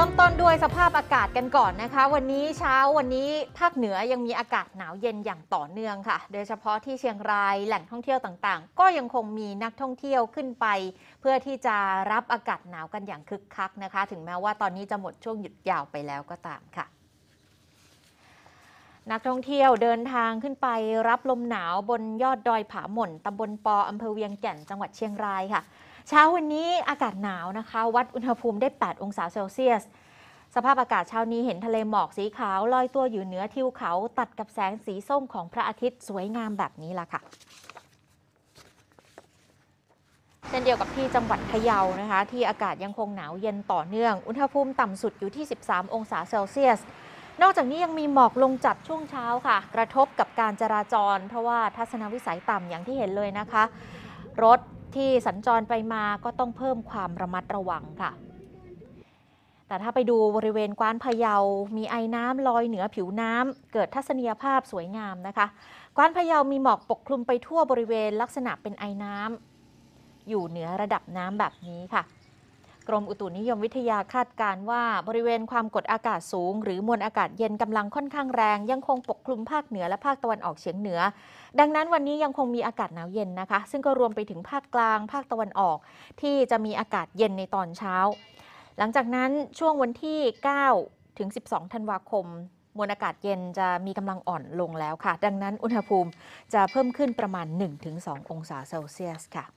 ริ่มต้นด้วยสภาพอากาศกันก่อนนะคะ วันนี้เช้าวันนี้ภาคเหนือยังมีอากาศหนาวเย็นอย่างต่อเนื่องค่ะ โดยเฉพาะที่เชียงรายแหล่งท่องเที่ยวต่างๆ ก็ยังคงมีนักท่องเที่ยวขึ้นไป เพื่อที่จะรับอากาศหนาวกันอย่างคึกคักนะคะ ถึงแม้ว่าตอนนี้จะหมดช่วงหยุดยาวไปแล้วก็ตามค่ะ นักท่องเที่ยวเดินทางขึ้นไป รับลมหนาวบนยอดดอยผาหม่นตำบลปออำเภอเวียงแก่นจังหวัดเชียงรายค่ะเช้าวันนี้อากาศหนาวนะคะ วัดอุณหภูมิได้ 8 องศาเซลเซียส สภาพอากาศเช้านี้เห็นทะเลหมอกสีขาวลอยตัวอยู่เหนือทิวเขา ตัดกับแสงสีส้มของพระอาทิตย์สวยงามแบบนี้ล่ะค่ะเช่นเดียวกับที่จังหวัดพะเยานะคะ ที่อากาศยังคงหนาวเย็นต่อเนื่องอุณหภูมิต่ำสุดอยู่ที่ 13 องศาเซลเซียส นอกจากนี้ยังมีหมอกลงจัดช่วงเช้าค่ะ กระทบกับการจราจรเพราะว่าทัศนวิสัยต่ำอย่างที่เห็นเลยนะคะ รถที่สัญจรไปมาก็ต้องเพิ่มความระมัดระวังค่ะ แต่ถ้าไปดูบริเวณกว้านพะเยามีไอ้น้ำลอยเหนือผิวน้ำเกิดทัศนียภาพสวยงามนะคะ กว้านพะเยามีหมอกปกคลุมไปทั่วบริเวณลักษณะเป็นไอ้น้ำอยู่เหนือระดับน้ำแบบนี้ค่ะกรมอุตุนิยมวิทยาคาดการว่า บริเวณความกดอากาศสูง หรือมวลอากาศเย็นกำลังค่อนข้างแรงยังคงปกคลุมภาคเหนือและภาคตะวันออกเฉียงเหนือ ดังนั้นวันนี้ยังคงมีอากาศหนาวเย็นนะคะ ซึ่งก็รวมไปถึงภาคกลาง ภาคตะวันออก ที่จะมีอากาศเย็นในตอนเช้า หลังจากนั้นช่วงวันที่ 9 ถึง 12 ธันวาคม มวลอากาศเย็นจะมีกำลังอ่อนลงแล้วค่ะ ดังนั้นอุณหภูมิจะเพิ่มขึ้นประมาณ 1-2 องศาเซลเซียสค่ะ